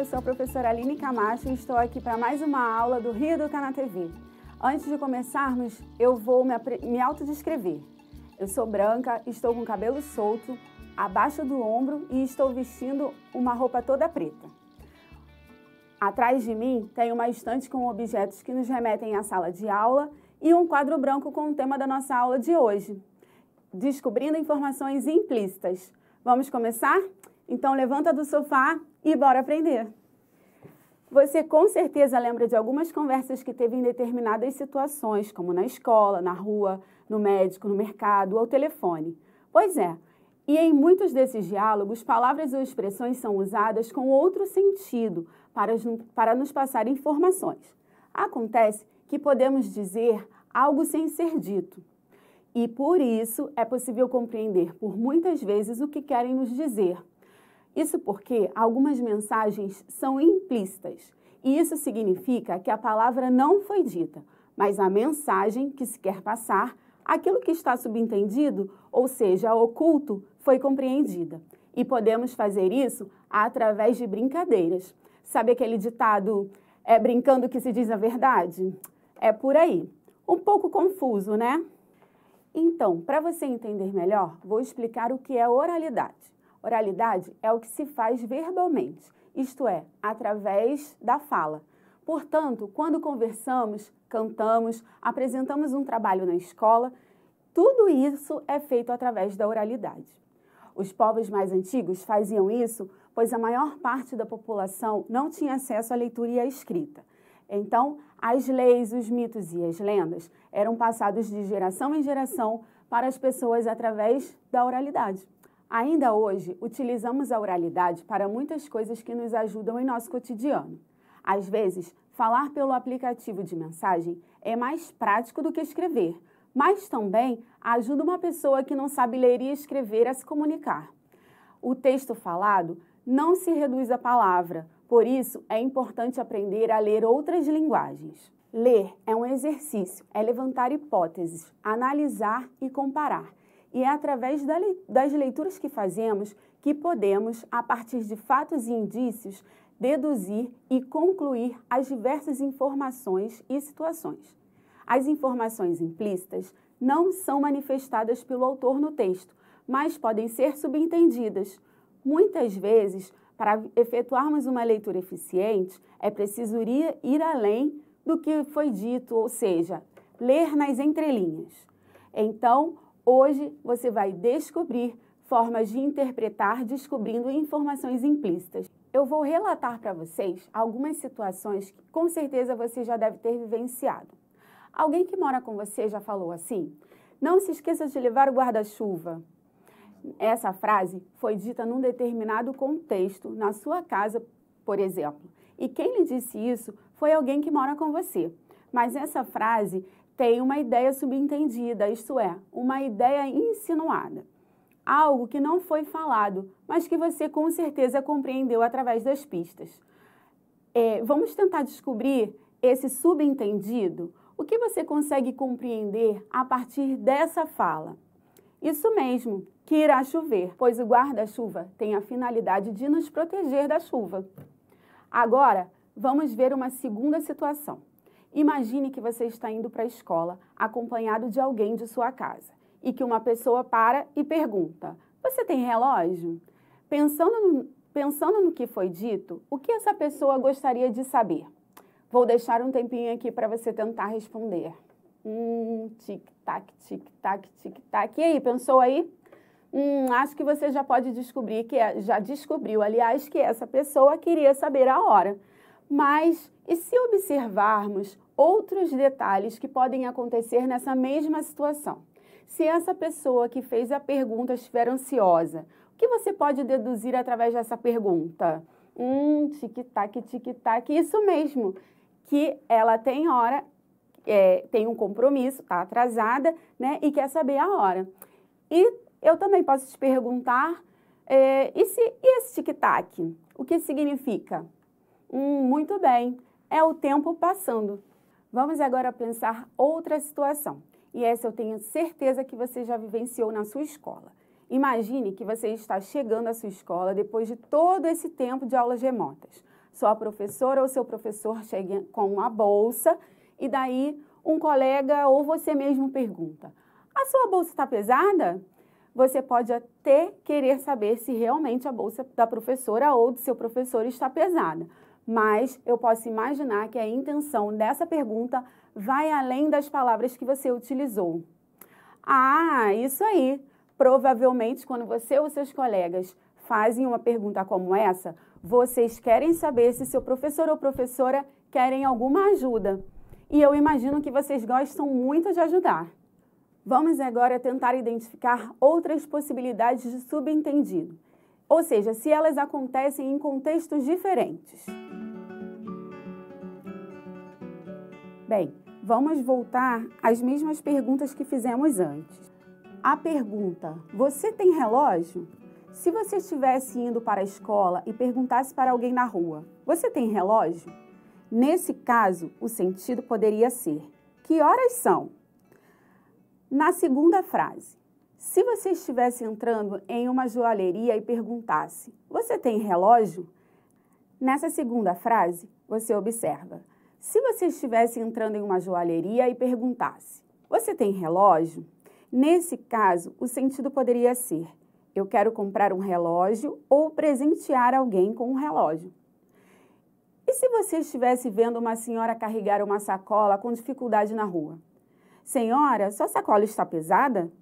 eu sou a professora Aline Camacho e estou aqui para mais uma aula do Rio do Cana TV. Antes de começarmos, eu vou me, me autodescrever. Eu sou branca, estou com cabelo solto, abaixo do ombro e estou vestindo uma roupa toda preta. Atrás de mim tem uma estante com objetos que nos remetem à sala de aula e um quadro branco com o tema da nossa aula de hoje, Descobrindo Informações Implícitas. Vamos começar? Então levanta do sofá e bora aprender. Você com certeza lembra de algumas conversas que teve em determinadas situações, como na escola, na rua, no médico, no mercado ou telefone. Pois é, e em muitos desses diálogos, palavras ou expressões são usadas com outro sentido para, para nos passar informações. Acontece que podemos dizer algo sem ser dito. E por isso é possível compreender por muitas vezes o que querem nos dizer, isso porque algumas mensagens são implícitas, e isso significa que a palavra não foi dita, mas a mensagem que se quer passar, aquilo que está subentendido, ou seja, oculto, foi compreendida. E podemos fazer isso através de brincadeiras. Sabe aquele ditado, é brincando que se diz a verdade? É por aí. Um pouco confuso, né? Então, para você entender melhor, vou explicar o que é oralidade. Oralidade é o que se faz verbalmente, isto é, através da fala. Portanto, quando conversamos, cantamos, apresentamos um trabalho na escola, tudo isso é feito através da oralidade. Os povos mais antigos faziam isso, pois a maior parte da população não tinha acesso à leitura e à escrita. Então, as leis, os mitos e as lendas eram passados de geração em geração para as pessoas através da oralidade. Ainda hoje, utilizamos a oralidade para muitas coisas que nos ajudam em nosso cotidiano. Às vezes, falar pelo aplicativo de mensagem é mais prático do que escrever, mas também ajuda uma pessoa que não sabe ler e escrever a se comunicar. O texto falado não se reduz à palavra, por isso é importante aprender a ler outras linguagens. Ler é um exercício, é levantar hipóteses, analisar e comparar. E é através das leituras que fazemos que podemos, a partir de fatos e indícios, deduzir e concluir as diversas informações e situações. As informações implícitas não são manifestadas pelo autor no texto, mas podem ser subentendidas. Muitas vezes, para efetuarmos uma leitura eficiente, é preciso ir, além do que foi dito, ou seja, ler nas entrelinhas. Então, Hoje você vai descobrir formas de interpretar descobrindo informações implícitas. Eu vou relatar para vocês algumas situações que com certeza você já deve ter vivenciado. Alguém que mora com você já falou assim: "Não se esqueça de levar o guarda-chuva". Essa frase foi dita num determinado contexto na sua casa, por exemplo. E quem lhe disse isso foi alguém que mora com você. Mas essa frase tem uma ideia subentendida, isto é, uma ideia insinuada. Algo que não foi falado, mas que você com certeza compreendeu através das pistas. É, vamos tentar descobrir esse subentendido? O que você consegue compreender a partir dessa fala? Isso mesmo, que irá chover, pois o guarda-chuva tem a finalidade de nos proteger da chuva. Agora, vamos ver uma segunda situação. Imagine que você está indo para a escola acompanhado de alguém de sua casa e que uma pessoa para e pergunta: Você tem relógio? Pensando no, pensando no que foi dito, o que essa pessoa gostaria de saber? Vou deixar um tempinho aqui para você tentar responder. Hum, tic-tac, tic-tac, tic-tac. E aí, pensou aí? Hum, acho que você já pode descobrir que é, já descobriu, aliás, que essa pessoa queria saber a hora. Mas e se observarmos outros detalhes que podem acontecer nessa mesma situação. Se essa pessoa que fez a pergunta estiver ansiosa, o que você pode deduzir através dessa pergunta? Hum, tic-tac, tic-tac, isso mesmo, que ela tem hora, é, tem um compromisso, está atrasada, né, e quer saber a hora. E eu também posso te perguntar, é, e, se, e esse tic-tac, o que significa? Hum, muito bem, é o tempo passando. Vamos agora pensar outra situação, e essa eu tenho certeza que você já vivenciou na sua escola. Imagine que você está chegando à sua escola depois de todo esse tempo de aulas remotas. Sua professora ou seu professor chega com uma bolsa e daí um colega ou você mesmo pergunta: A sua bolsa está pesada? Você pode até querer saber se realmente a bolsa da professora ou do seu professor está pesada mas eu posso imaginar que a intenção dessa pergunta vai além das palavras que você utilizou. Ah, isso aí! Provavelmente, quando você ou seus colegas fazem uma pergunta como essa, vocês querem saber se seu professor ou professora querem alguma ajuda. E eu imagino que vocês gostam muito de ajudar. Vamos agora tentar identificar outras possibilidades de subentendido ou seja, se elas acontecem em contextos diferentes. Bem, vamos voltar às mesmas perguntas que fizemos antes. A pergunta: Você tem relógio? Se você estivesse indo para a escola e perguntasse para alguém na rua: Você tem relógio? Nesse caso, o sentido poderia ser: Que horas são? Na segunda frase, se você estivesse entrando em uma joalheria e perguntasse: Você tem relógio? Nessa segunda frase, você observa. Se você estivesse entrando em uma joalheria e perguntasse: Você tem relógio? Nesse caso, o sentido poderia ser: Eu quero comprar um relógio ou presentear alguém com um relógio. E se você estivesse vendo uma senhora carregar uma sacola com dificuldade na rua? Senhora, sua sacola está pesada?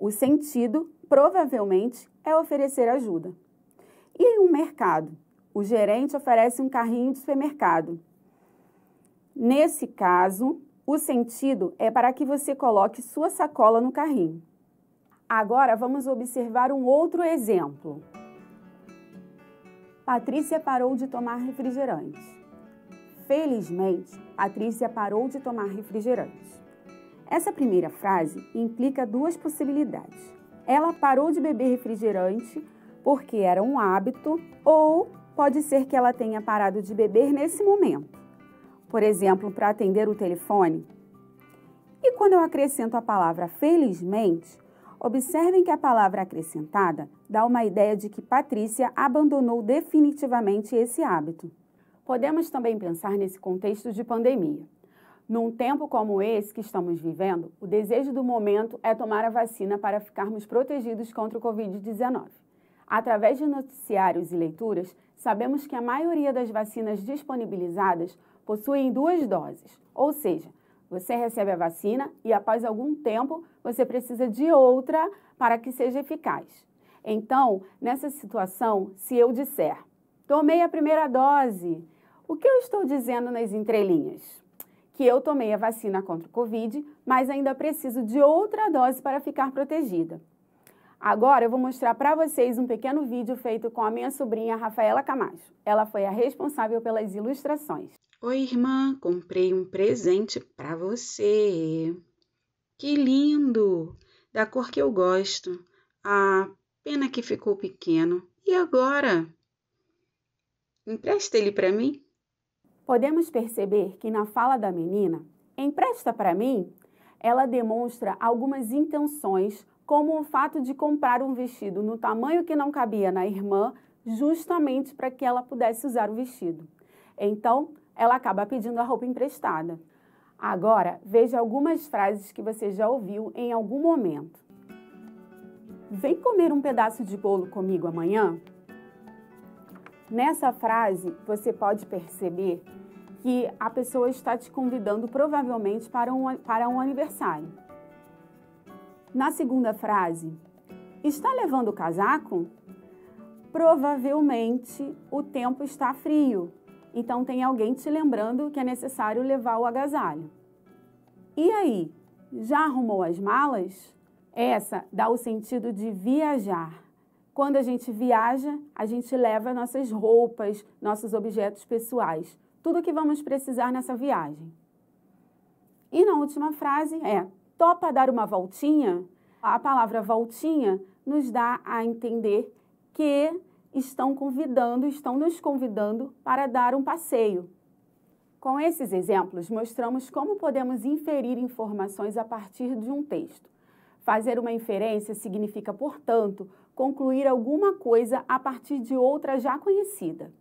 O sentido, provavelmente, é oferecer ajuda. E em um mercado? O gerente oferece um carrinho de supermercado. Nesse caso, o sentido é para que você coloque sua sacola no carrinho. Agora vamos observar um outro exemplo. Patrícia parou de tomar refrigerante. Felizmente, Patrícia parou de tomar refrigerante. Essa primeira frase implica duas possibilidades. Ela parou de beber refrigerante porque era um hábito, ou pode ser que ela tenha parado de beber nesse momento, por exemplo, para atender o telefone. E quando eu acrescento a palavra felizmente, observem que a palavra acrescentada dá uma ideia de que Patrícia abandonou definitivamente esse hábito. Podemos também pensar nesse contexto de pandemia. Num tempo como esse que estamos vivendo, o desejo do momento é tomar a vacina para ficarmos protegidos contra o Covid-19. Através de noticiários e leituras, sabemos que a maioria das vacinas disponibilizadas possuem duas doses, ou seja, você recebe a vacina e após algum tempo você precisa de outra para que seja eficaz. Então, nessa situação, se eu disser, tomei a primeira dose, o que eu estou dizendo nas entrelinhas? que eu tomei a vacina contra o Covid, mas ainda preciso de outra dose para ficar protegida. Agora eu vou mostrar para vocês um pequeno vídeo feito com a minha sobrinha Rafaela Camacho. Ela foi a responsável pelas ilustrações. Oi, irmã, comprei um presente para você. Que lindo! Da cor que eu gosto. Ah, pena que ficou pequeno. E agora? Empresta ele para mim? podemos perceber que na fala da menina, empresta para mim, ela demonstra algumas intenções, como o fato de comprar um vestido no tamanho que não cabia na irmã, justamente para que ela pudesse usar o vestido. Então, ela acaba pedindo a roupa emprestada. Agora, veja algumas frases que você já ouviu em algum momento. Vem comer um pedaço de bolo comigo amanhã? Nessa frase, você pode perceber que a pessoa está te convidando provavelmente para um, para um aniversário. Na segunda frase, está levando o casaco? Provavelmente o tempo está frio, então tem alguém te lembrando que é necessário levar o agasalho. E aí, já arrumou as malas? Essa dá o sentido de viajar. Quando a gente viaja, a gente leva nossas roupas, nossos objetos pessoais tudo o que vamos precisar nessa viagem. E na última frase é: topa dar uma voltinha? A palavra voltinha nos dá a entender que estão convidando, estão nos convidando para dar um passeio. Com esses exemplos, mostramos como podemos inferir informações a partir de um texto. Fazer uma inferência significa, portanto, concluir alguma coisa a partir de outra já conhecida.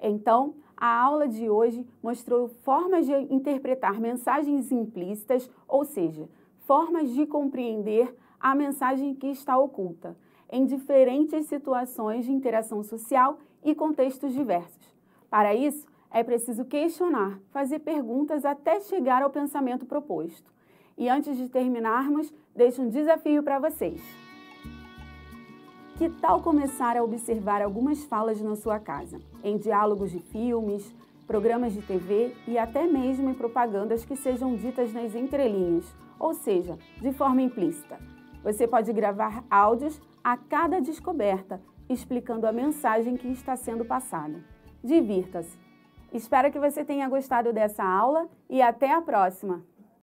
Então, a aula de hoje mostrou formas de interpretar mensagens implícitas, ou seja, formas de compreender a mensagem que está oculta, em diferentes situações de interação social e contextos diversos. Para isso, é preciso questionar, fazer perguntas até chegar ao pensamento proposto. E antes de terminarmos, deixo um desafio para vocês. Que tal começar a observar algumas falas na sua casa, em diálogos de filmes, programas de TV e até mesmo em propagandas que sejam ditas nas entrelinhas, ou seja, de forma implícita? Você pode gravar áudios a cada descoberta, explicando a mensagem que está sendo passada. Divirta-se! Espero que você tenha gostado dessa aula e até a próxima!